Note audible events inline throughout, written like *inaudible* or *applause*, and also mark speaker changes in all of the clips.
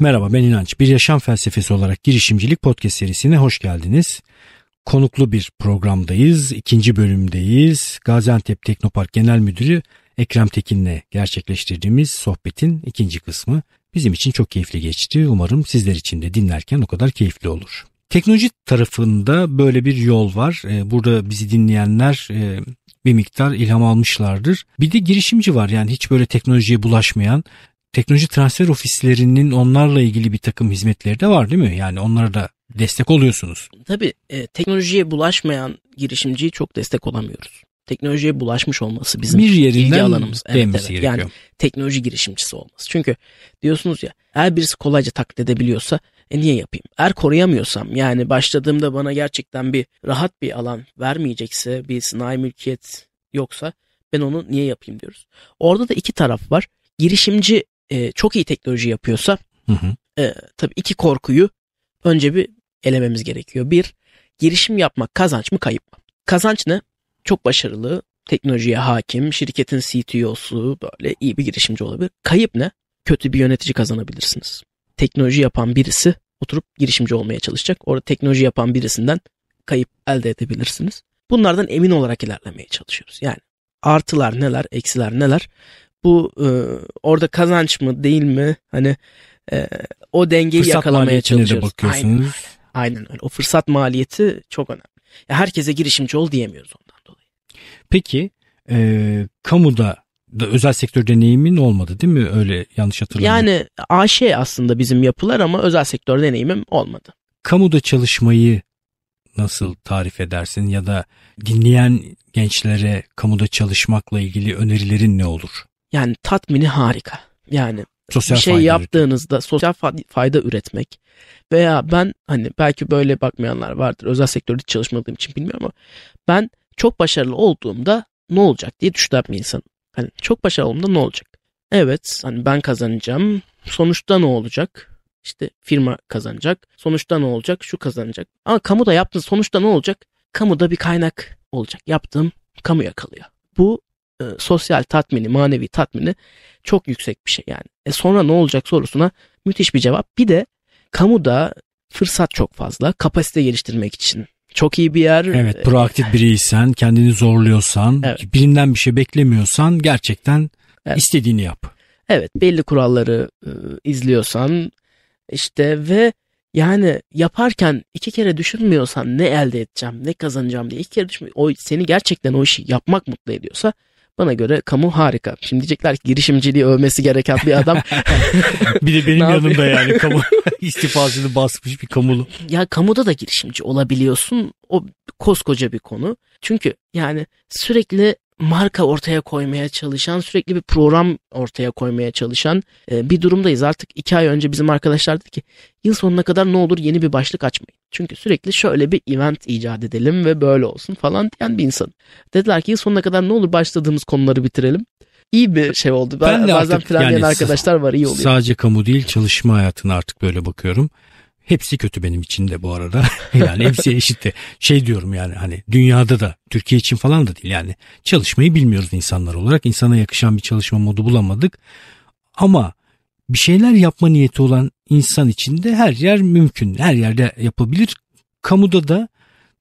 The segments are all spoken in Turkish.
Speaker 1: Merhaba ben İnanç. Bir Yaşam Felsefesi olarak girişimcilik podcast serisine hoş geldiniz. Konuklu bir programdayız. ikinci bölümdeyiz. Gaziantep Teknopark Genel Müdürü Ekrem Tekin'le gerçekleştirdiğimiz sohbetin ikinci kısmı bizim için çok keyifli geçti. Umarım sizler için de dinlerken o kadar keyifli olur. Teknoloji tarafında böyle bir yol var. Ee, burada bizi dinleyenler e, bir miktar ilham almışlardır. Bir de girişimci var yani hiç böyle teknolojiye bulaşmayan teknoloji transfer ofislerinin onlarla ilgili bir takım hizmetleri de var değil mi? Yani onlara da destek oluyorsunuz.
Speaker 2: Tabii e, teknolojiye bulaşmayan girişimciyi çok destek olamıyoruz. Teknolojiye bulaşmış olması bizim bir ilgi alanımız. Evet, evet. Gerekiyor. Yani teknoloji girişimcisi olması. Çünkü diyorsunuz ya eğer birisi kolayca taklit edebiliyorsa e niye yapayım? Eğer koruyamıyorsam yani başladığımda bana gerçekten bir rahat bir alan vermeyecekse bir sınai mülkiyet yoksa ben onu niye yapayım diyoruz. Orada da iki taraf var. Girişimci e, çok iyi teknoloji yapıyorsa hı hı. E, tabii iki korkuyu önce bir elememiz gerekiyor. Bir, girişim yapmak kazanç mı kayıp mı? Kazanç ne? Çok başarılı, teknolojiye hakim, şirketin CTO'su böyle iyi bir girişimci olabilir. Kayıp ne? Kötü bir yönetici kazanabilirsiniz. Teknoloji yapan birisi oturup girişimci olmaya çalışacak. Orada teknoloji yapan birisinden kayıp elde edebilirsiniz. Bunlardan emin olarak ilerlemeye çalışıyoruz. Yani artılar neler, eksiler neler bu e, orada kazanç mı değil mi? Hani e, o dengeyi fırsat yakalamaya çalışıyoruz. De bakıyorsunuz. Aynen, aynen öyle. O fırsat maliyeti çok önemli. Ya herkese girişimci ol diyemiyoruz ondan dolayı.
Speaker 1: Peki e, kamuda da özel sektör deneyimin olmadı değil mi? Öyle yanlış hatırlamıyorum.
Speaker 2: Yani AŞ aslında bizim yapılar ama özel sektör deneyimim olmadı.
Speaker 1: Kamuda çalışmayı nasıl tarif edersin ya da dinleyen gençlere kamuda çalışmakla ilgili önerilerin ne olur?
Speaker 2: Yani tatmini harika. Yani sosyal bir şey fayda yaptığınızda üretmek. sosyal fayda üretmek veya ben hani belki böyle bakmayanlar vardır. Özel sektörde çalışmadığım için bilmiyorum ama ben çok başarılı olduğumda ne olacak diye düşünen bir insan. Hani çok başarılı olduğumda ne olacak? Evet hani ben kazanacağım. Sonuçta ne olacak? İşte firma kazanacak. Sonuçta ne olacak? Şu kazanacak. Ama kamuda yaptığın sonuçta ne olacak? Kamuda bir kaynak olacak. Yaptığım kamuya kalıyor. Bu e, sosyal tatmini, manevi tatmini çok yüksek bir şey yani. E sonra ne olacak sorusuna müthiş bir cevap. Bir de kamuda fırsat çok fazla kapasite geliştirmek için. Çok iyi bir yer.
Speaker 1: Evet, proaktif biriysen, kendini zorluyorsan, evet. birinden bir şey beklemiyorsan gerçekten evet. istediğini yap.
Speaker 2: Evet, belli kuralları e, izliyorsan işte ve yani yaparken iki kere düşünmüyorsan ne elde edeceğim, ne kazanacağım diye iki kere düşün. O seni gerçekten o işi yapmak mutlu ediyorsa bana göre kamu harika. Şimdi diyecekler ki girişimciliği övmesi gereken bir adam. *laughs* bir de benim yanımda yani kamu *laughs* istifasını basmış bir kamulu. Ya kamuda da girişimci olabiliyorsun. O koskoca bir konu. Çünkü yani sürekli marka ortaya koymaya çalışan, sürekli bir program ortaya koymaya çalışan e, bir durumdayız. Artık iki ay önce bizim arkadaşlar dedi ki yıl sonuna kadar ne olur yeni bir başlık açmayın. Çünkü sürekli şöyle bir event icat edelim ve böyle olsun falan diyen bir insan. Dediler ki yıl sonuna kadar ne olur başladığımız konuları bitirelim İyi bir şey oldu. Ben, ben de Bazen artık, planlayan yani, arkadaşlar var iyi oluyor.
Speaker 1: Sadece kamu değil çalışma hayatına artık böyle bakıyorum. Hepsi kötü benim için de bu arada. *laughs* yani hepsi eşitti. Şey diyorum yani hani dünyada da Türkiye için falan da değil yani. Çalışmayı bilmiyoruz insanlar olarak. İnsana yakışan bir çalışma modu bulamadık. Ama bir şeyler yapma niyeti olan insan için de her yer mümkün. Her yerde yapabilir. Kamuda da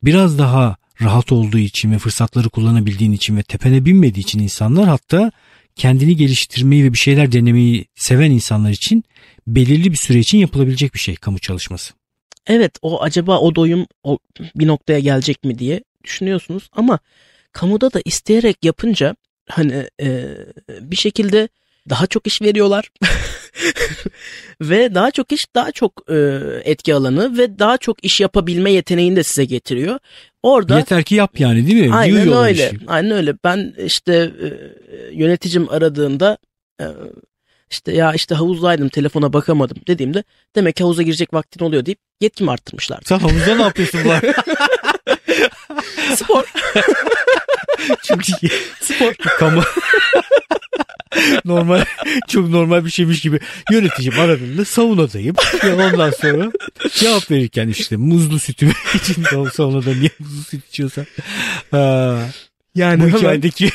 Speaker 1: biraz daha rahat olduğu için ve fırsatları kullanabildiğin için ve tepene binmediği için insanlar hatta kendini geliştirmeyi ve bir şeyler denemeyi seven insanlar için belirli bir süre için yapılabilecek bir şey kamu çalışması.
Speaker 2: Evet o acaba o doyum o bir noktaya gelecek mi diye düşünüyorsunuz ama kamuda da isteyerek yapınca hani e, bir şekilde daha çok iş veriyorlar. *laughs* *laughs* ve daha çok iş daha çok e, etki alanı ve daha çok iş yapabilme yeteneğini de size getiriyor. Orada yeter
Speaker 1: ki yap yani değil mi? Aynen Yığıyor öyle.
Speaker 2: Aynen öyle. Ben işte e, yöneticim aradığında e, işte ya işte havuzdaydım telefona bakamadım dediğimde demek ki havuza girecek vaktin oluyor deyip yetkimi arttırmışlar. Sen havuzda ne yapıyorsun lan?
Speaker 1: *laughs* Spor. *laughs* Çünkü spor. Kamu normal *laughs* çok normal bir şeymiş gibi yöneticim aradığında saunadayım. Ya ondan sonra cevap verirken işte muzlu sütü *laughs* içinde o saunada niye muzlu süt içiyorsan. Aa,
Speaker 2: yani bu hemen... hikayedeki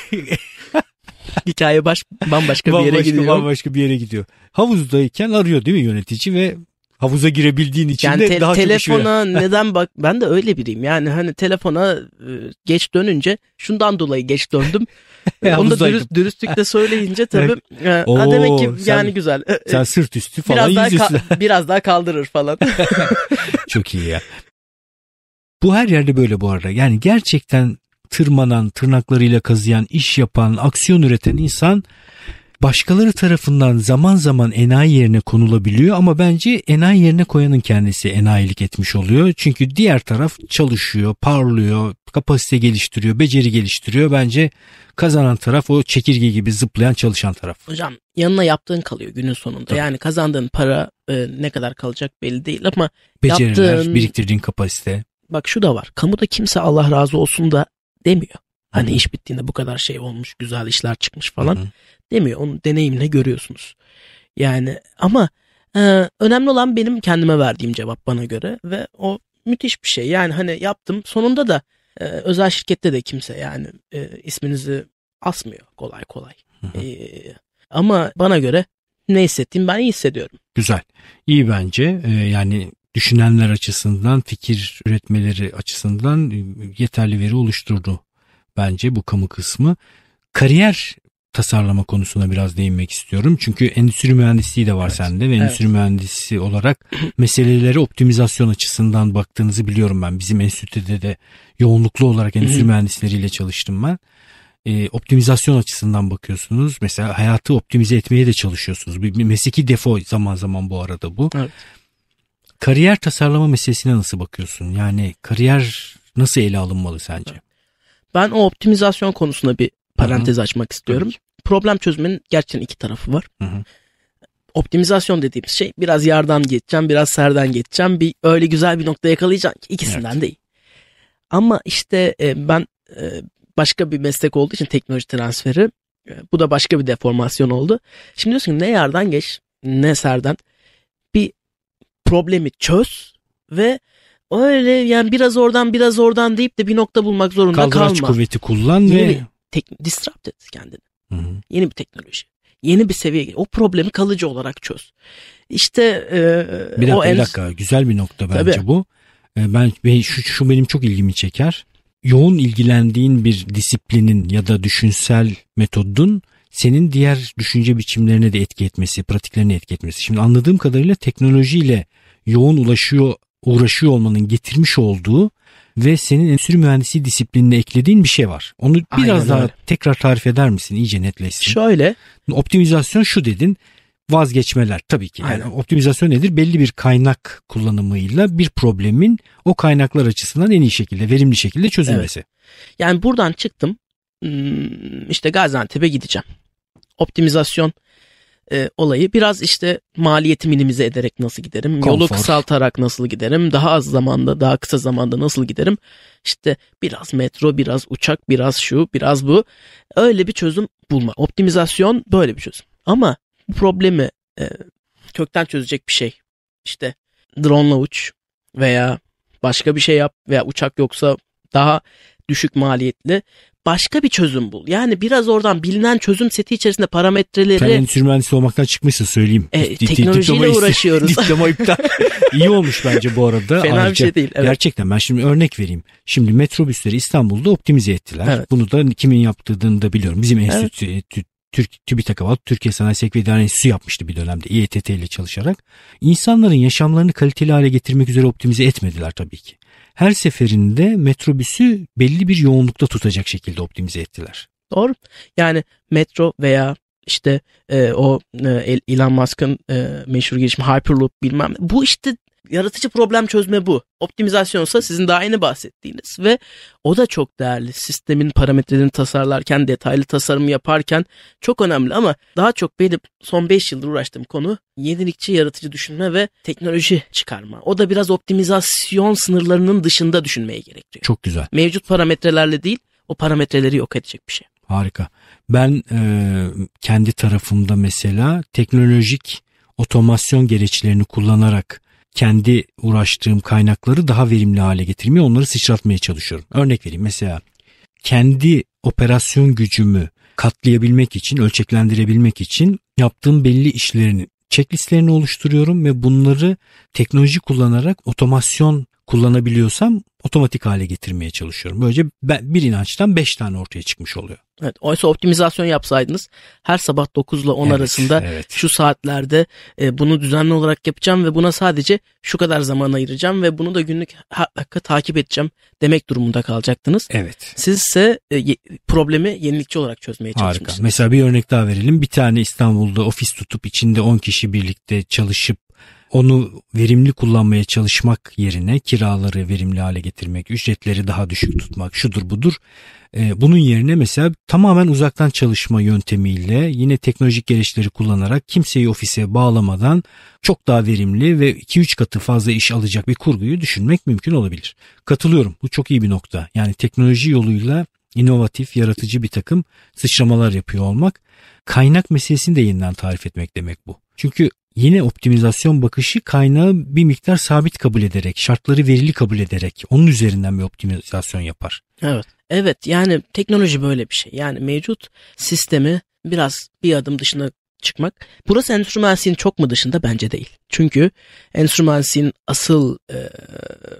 Speaker 2: *laughs* hikaye baş, bambaşka, bambaşka bir yere gidiyor. Bambaşka bir
Speaker 1: yere gidiyor. Havuzdayken arıyor değil mi yönetici ve havuza girebildiğin için yani de te- daha telefona çok Telefona *laughs* neden
Speaker 2: bak ben de öyle biriyim. Yani hani telefona e, geç dönünce şundan dolayı geç döndüm. *laughs* E, onu da dürüst, dürüstlükle *laughs* söyleyince tabii evet. E, Oo, demek ki sen, yani güzel. Sen sırt üstü falan biraz daha, ka- biraz daha kaldırır falan.
Speaker 1: çok iyi ya. Bu her yerde böyle bu arada. Yani gerçekten tırmanan, tırnaklarıyla kazıyan, iş yapan, aksiyon üreten insan başkaları tarafından zaman zaman enayi yerine konulabiliyor ama bence enayi yerine koyanın kendisi enayilik etmiş oluyor. Çünkü diğer taraf çalışıyor, parlıyor, kapasite geliştiriyor, beceri geliştiriyor. Bence kazanan taraf o çekirge gibi zıplayan çalışan taraf.
Speaker 2: Hocam yanına yaptığın kalıyor günün sonunda. Tabii. Yani kazandığın para e, ne kadar kalacak belli değil ama Beceriler, yaptığın... biriktirdiğin kapasite. Bak şu da var. Kamuda kimse Allah razı olsun da demiyor. Hani iş bittiğinde bu kadar şey olmuş, güzel işler çıkmış falan Hı-hı. demiyor. Onu deneyimle görüyorsunuz. Yani ama e, önemli olan benim kendime verdiğim cevap bana göre ve o müthiş bir şey. Yani hani yaptım. Sonunda da e, özel şirkette de kimse yani e, isminizi asmıyor kolay kolay. E, ama bana göre ne hissettiğimi ben iyi hissediyorum.
Speaker 1: Güzel. İyi bence. Ee, yani düşünenler açısından, fikir üretmeleri açısından e, yeterli veri oluşturdu bence bu kamu kısmı. Kariyer tasarlama konusuna biraz değinmek istiyorum. Çünkü endüstri mühendisliği de var evet. sende ve endüstri evet. mühendisi olarak *clears throat* meselelere optimizasyon açısından baktığınızı biliyorum ben. Bizim enstitüde de yoğunluklu olarak endüstri mühendisleriyle çalıştım ben. E, optimizasyon açısından bakıyorsunuz. Mesela hayatı optimize etmeye de çalışıyorsunuz. Bir, bir mesleki defo zaman zaman bu arada bu. Evet. Kariyer tasarlama meselesine
Speaker 2: nasıl bakıyorsun? Yani kariyer nasıl ele alınmalı sence? Evet. Ben o optimizasyon konusunda bir parantez Hı-hı. açmak istiyorum. Tabii. Problem çözmenin gerçekten iki tarafı var. Hı-hı. Optimizasyon dediğimiz şey biraz yardan geçeceğim, biraz serden geçeceğim. Bir öyle güzel bir nokta yakalayacağım ki ikisinden evet. değil. Ama işte e, ben e, başka bir meslek olduğu için teknoloji transferi e, bu da başka bir deformasyon oldu. Şimdi diyorsun ki ne yardan geç ne serden bir problemi çöz ve Öyle yani biraz oradan biraz oradan deyip de bir nokta bulmak zorunda Kaldıraç kalma. kuvveti kullan Yeni ve... Bir tek, disrupt et kendini. Hı-hı. Yeni bir teknoloji. Yeni bir seviye. O problemi kalıcı olarak çöz. İşte e, bir dakika, o en... bir dakika.
Speaker 1: Güzel bir nokta bence Tabii. bu. E, ben, ben şu, şu benim çok ilgimi çeker. Yoğun ilgilendiğin bir disiplinin ya da düşünsel metodun senin diğer düşünce biçimlerine de etki etmesi, pratiklerine etki etmesi. Şimdi anladığım kadarıyla teknolojiyle yoğun ulaşıyor uğraşıyor olmanın getirmiş olduğu ve senin endüstri mühendisi disiplinine eklediğin bir şey var. Onu biraz Aynen daha öyle. tekrar tarif eder misin? İyice netleşsin. Şöyle. Optimizasyon şu dedin. Vazgeçmeler tabii ki. Yani optimizasyon nedir? Belli bir kaynak kullanımıyla bir problemin o kaynaklar açısından en iyi şekilde, verimli şekilde çözülmesi.
Speaker 2: Evet. Yani buradan çıktım. Hmm, işte Gaziantep'e gideceğim. Optimizasyon e, olayı biraz işte maliyeti minimize ederek nasıl giderim, Konfor. yolu kısaltarak nasıl giderim, daha az zamanda, daha kısa zamanda nasıl giderim, işte biraz metro, biraz uçak, biraz şu, biraz bu. Öyle bir çözüm bulma. Optimizasyon böyle bir çözüm. Ama bu problemi e, kökten çözecek bir şey. İşte drone'la uç veya başka bir şey yap veya uçak yoksa daha düşük maliyetli başka bir çözüm bul. Yani biraz oradan bilinen çözüm seti içerisinde parametreleri... Sen endüstri
Speaker 1: mühendisi olmaktan çıkmışsın söyleyeyim. E, teknolojiyle uğraşıyoruz. *laughs* Diploma iptal. *laughs* İyi olmuş bence bu arada. Fena Ayrıca, bir şey değil. Evet. Gerçekten ben şimdi örnek vereyim. Şimdi metrobüsleri İstanbul'da optimize ettiler. Evet. Bunu da kimin yaptığını da biliyorum. Bizim enstitü, evet. Türk, TÜBİTAK Havalı Türkiye Sanayi Sekreteri Enstitüsü yapmıştı bir dönemde İETT ile çalışarak. İnsanların yaşamlarını kaliteli hale getirmek üzere optimize
Speaker 2: etmediler tabii ki
Speaker 1: her seferinde metrobüsü belli bir yoğunlukta tutacak şekilde optimize
Speaker 2: ettiler. Doğru. Yani metro veya işte e, o e, Elon Musk'ın e, meşhur girişimi Hyperloop bilmem bu işte Yaratıcı problem çözme bu. Optimizasyonsa sizin daha yeni bahsettiğiniz ve o da çok değerli. Sistemin parametrelerini tasarlarken, detaylı tasarım yaparken çok önemli ama daha çok benim son 5 yıldır uğraştığım konu yenilikçi yaratıcı düşünme ve teknoloji çıkarma. O da biraz optimizasyon sınırlarının dışında düşünmeye gerektiriyor. Çok güzel. Mevcut parametrelerle değil, o parametreleri yok edecek bir şey.
Speaker 1: Harika. Ben e, kendi tarafımda mesela teknolojik otomasyon gereçlerini kullanarak kendi uğraştığım kaynakları daha verimli hale getirmeye, onları sıçratmaya çalışıyorum. Örnek vereyim mesela kendi operasyon gücümü katlayabilmek için, ölçeklendirebilmek için yaptığım belli işlerini checklistlerini oluşturuyorum ve bunları teknoloji kullanarak otomasyon kullanabiliyorsam otomatik hale getirmeye çalışıyorum. Böylece ben bir inançtan 5 tane ortaya çıkmış oluyor.
Speaker 2: Evet, oysa optimizasyon yapsaydınız her sabah 9 ile 10 evet, arasında evet. şu saatlerde e, bunu düzenli olarak yapacağım ve buna sadece şu kadar zaman ayıracağım ve bunu da günlük dakika takip edeceğim demek durumunda kalacaktınız. Evet. Siz ise e, problemi yenilikçi olarak çözmeye çalışmışsınız. Harika.
Speaker 1: Mesela bir örnek daha verelim. Bir tane İstanbul'da ofis tutup içinde 10 kişi birlikte çalışıp onu verimli kullanmaya çalışmak yerine kiraları verimli hale getirmek, ücretleri daha düşük tutmak, şudur budur. Ee, bunun yerine mesela tamamen uzaktan çalışma yöntemiyle yine teknolojik gelişleri kullanarak kimseyi ofise bağlamadan çok daha verimli ve 2-3 katı fazla iş alacak bir kurguyu düşünmek mümkün olabilir. Katılıyorum bu çok iyi bir nokta. Yani teknoloji yoluyla inovatif, yaratıcı bir takım sıçramalar yapıyor olmak kaynak meselesini de yeniden tarif etmek demek bu. Çünkü Yine optimizasyon bakışı kaynağı bir miktar sabit kabul ederek, şartları verili kabul ederek onun üzerinden bir optimizasyon yapar.
Speaker 2: Evet. Evet yani teknoloji böyle bir şey. Yani mevcut sistemi biraz bir adım dışına çıkmak. Burası enstrümansiyenin çok mu dışında bence değil. Çünkü enstrümansiyenin asıl e,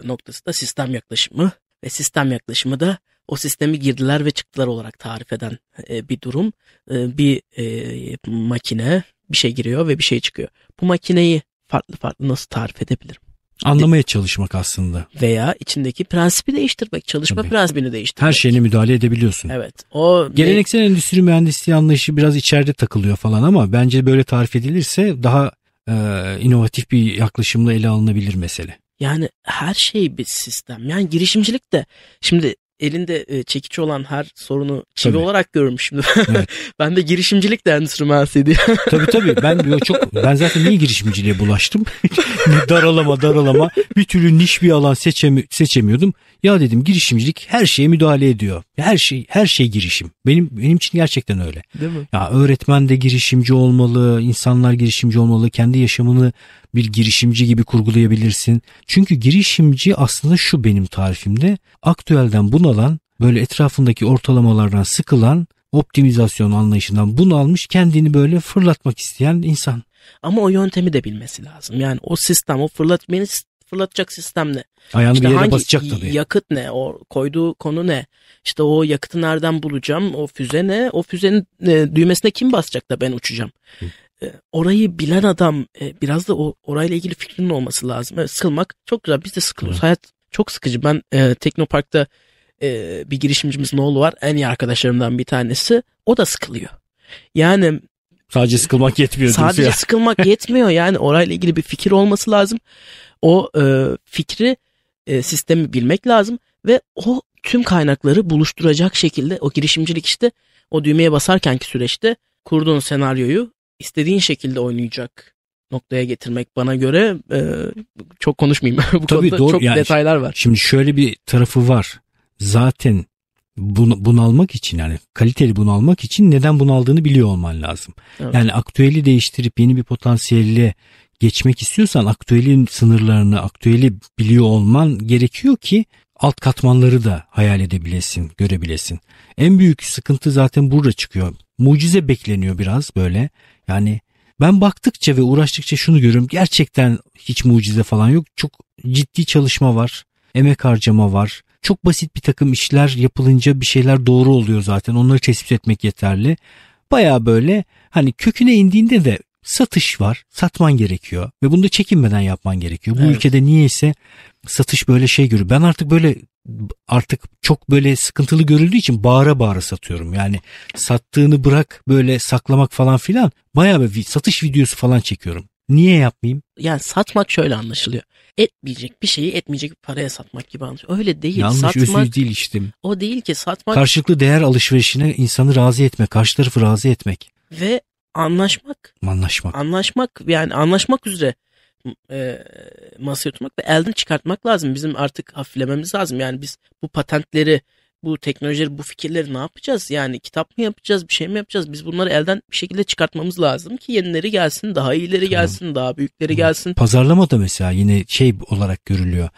Speaker 2: noktası da sistem yaklaşımı ve sistem yaklaşımı da o sistemi girdiler ve çıktılar olarak tarif eden e, bir durum. E, bir e, makine bir şey giriyor ve bir şey çıkıyor. Bu makineyi farklı farklı nasıl tarif edebilirim? Anlamaya çalışmak aslında. Veya içindeki prensibi değiştirmek, çalışma Tabii. prensibini değiştirmek.
Speaker 1: Her şeyine müdahale edebiliyorsun.
Speaker 2: Evet. O geleneksel
Speaker 1: ne... endüstri mühendisliği anlayışı biraz içeride takılıyor falan ama bence böyle tarif edilirse daha e, inovatif bir yaklaşımla ele alınabilir mesele.
Speaker 2: Yani her şey bir sistem. Yani girişimcilik de şimdi elinde e, çekiç olan her sorunu çivi tabii. olarak görmüşüm. *laughs* evet. ben de girişimcilik de endüstri mühendisiydi. *laughs* tabii tabii. Ben çok ben zaten niye
Speaker 1: girişimciliğe bulaştım?
Speaker 2: *laughs* daralama daralama bir türlü niş bir
Speaker 1: alan seçemi, seçemiyordum. Ya dedim girişimcilik her şeye müdahale ediyor. Her şey her şey girişim. Benim benim için gerçekten öyle. Değil mi? Ya öğretmen de girişimci olmalı, insanlar girişimci olmalı. Kendi yaşamını bir girişimci gibi kurgulayabilirsin. Çünkü girişimci aslında şu benim tarifimde. Aktüelden bunalan, böyle etrafındaki ortalamalardan sıkılan, optimizasyon anlayışından bunalmış, kendini böyle fırlatmak isteyen insan.
Speaker 2: Ama o yöntemi de bilmesi lazım. Yani o sistem, o fırlatmanın fırlatacak sistem ne? Ayağını işte bir yere hangi basacak tabii. Yakıt ne? O koyduğu konu ne? İşte o yakıtı nereden bulacağım? O füze ne? O füzenin e, düğmesine kim basacak da ben uçacağım? E, orayı bilen adam e, biraz da o orayla ilgili fikrinin olması lazım. Evet, sıkılmak çok güzel. Biz de sıkılıyoruz. Hı. Hayat çok sıkıcı. Ben e, Teknopark'ta e, bir girişimcimiz Noğlu var. En iyi arkadaşlarımdan bir tanesi. O da sıkılıyor. Yani Sadece sıkılmak yetmiyor. Sadece ya. sıkılmak yetmiyor yani orayla ilgili bir fikir olması lazım o e, fikri, e, sistemi bilmek lazım ve o tüm kaynakları buluşturacak şekilde o girişimcilik işte o düğmeye basarkenki süreçte kurduğun senaryoyu istediğin şekilde oynayacak noktaya getirmek bana göre e, çok konuşmayayım. *laughs* Bu Tabii konuda doğru. çok yani detaylar var.
Speaker 1: Şimdi şöyle bir tarafı var. Zaten bunu, almak için yani kaliteli bunu almak için neden bunu aldığını biliyor olman lazım. Evet. Yani aktüeli değiştirip yeni bir potansiyelle geçmek istiyorsan aktüelin sınırlarını, aktüeli biliyor olman gerekiyor ki alt katmanları da hayal edebilesin, görebilesin. En büyük sıkıntı zaten burada çıkıyor. Mucize bekleniyor biraz böyle. Yani ben baktıkça ve uğraştıkça şunu görüyorum. Gerçekten hiç mucize falan yok. Çok ciddi çalışma var. Emek harcama var. Çok basit bir takım işler yapılınca bir şeyler doğru oluyor zaten. Onları tespit etmek yeterli. Baya böyle hani köküne indiğinde de satış var. Satman gerekiyor ve bunu da çekinmeden yapman gerekiyor. Bu evet. ülkede niyeyse satış böyle şey görüyor. Ben artık böyle artık çok böyle sıkıntılı görüldüğü için bağıra bağıra satıyorum. Yani sattığını bırak böyle saklamak falan filan. Bayağı bir satış videosu falan çekiyorum. Niye yapmayayım?
Speaker 2: Yani satmak şöyle anlaşılıyor. Etmeyecek bir şeyi etmeyecek bir paraya satmak gibi anlaşılıyor. Öyle değil. Yanlış satmak, özür değil işte. O değil ki satmak. Karşılıklı
Speaker 1: değer alışverişine insanı razı etmek, karşı tarafı razı etmek.
Speaker 2: Ve anlaşmak. Anlaşmak. Anlaşmak yani anlaşmak üzere e, masaya oturmak ve elden çıkartmak lazım. Bizim artık hafiflememiz lazım. Yani biz bu patentleri, bu teknolojileri, bu fikirleri ne yapacağız? Yani kitap mı yapacağız, bir şey mi yapacağız? Biz bunları elden bir şekilde çıkartmamız lazım ki yenileri gelsin, daha iyileri gelsin, daha büyükleri gelsin.
Speaker 1: Pazarlama da mesela yine şey olarak görülüyor.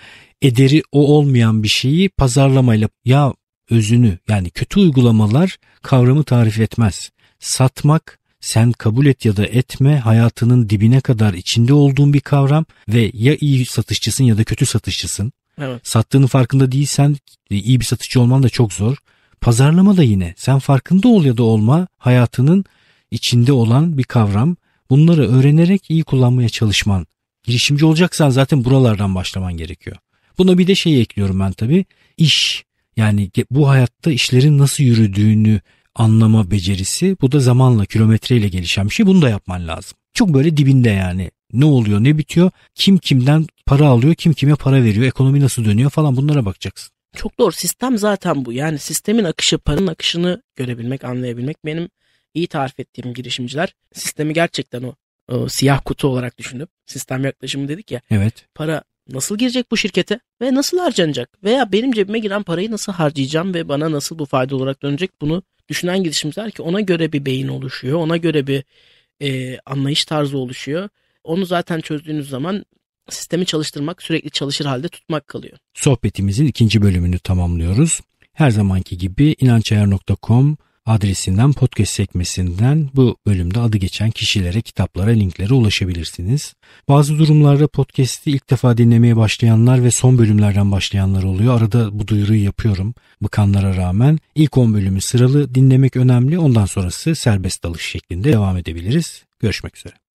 Speaker 1: Ederi o olmayan bir şeyi pazarlamayla ya özünü yani kötü uygulamalar kavramı tarif etmez. Satmak sen kabul et ya da etme hayatının dibine kadar içinde olduğun bir kavram ve ya iyi satışçısın ya da kötü satışçısın. Evet. Sattığının farkında değilsen e, iyi bir satıcı olman da çok zor. Pazarlama da yine sen farkında ol ya da olma hayatının içinde olan bir kavram. Bunları öğrenerek iyi kullanmaya çalışman. Girişimci olacaksan zaten buralardan başlaman gerekiyor. Buna bir de şey ekliyorum ben tabii. İş yani bu hayatta işlerin nasıl yürüdüğünü anlama becerisi. Bu da zamanla kilometreyle gelişen bir şey. Bunu da yapman lazım. Çok böyle dibinde yani. Ne oluyor ne bitiyor? Kim kimden para alıyor? Kim kime para veriyor? Ekonomi nasıl dönüyor falan bunlara bakacaksın.
Speaker 2: Çok doğru. Sistem zaten bu. Yani sistemin akışı, paranın akışını görebilmek, anlayabilmek benim iyi tarif ettiğim girişimciler sistemi gerçekten o, o siyah kutu olarak düşünüp sistem yaklaşımı dedik ya. Evet. Para nasıl girecek bu şirkete ve nasıl harcanacak veya benim cebime giren parayı nasıl harcayacağım ve bana nasıl bu fayda olarak dönecek bunu düşünen girişimciler ki ona göre bir beyin oluşuyor. Ona göre bir e, anlayış tarzı oluşuyor. Onu zaten çözdüğünüz zaman sistemi çalıştırmak, sürekli çalışır halde tutmak kalıyor.
Speaker 1: Sohbetimizin ikinci bölümünü tamamlıyoruz. Her zamanki gibi inançayar.com adresinden podcast sekmesinden bu bölümde adı geçen kişilere, kitaplara, linklere ulaşabilirsiniz. Bazı durumlarda podcast'i ilk defa dinlemeye başlayanlar ve son bölümlerden başlayanlar oluyor. Arada bu duyuruyu yapıyorum bıkanlara rağmen. ilk 10 bölümü sıralı dinlemek önemli. Ondan sonrası serbest dalış şeklinde devam edebiliriz. Görüşmek üzere.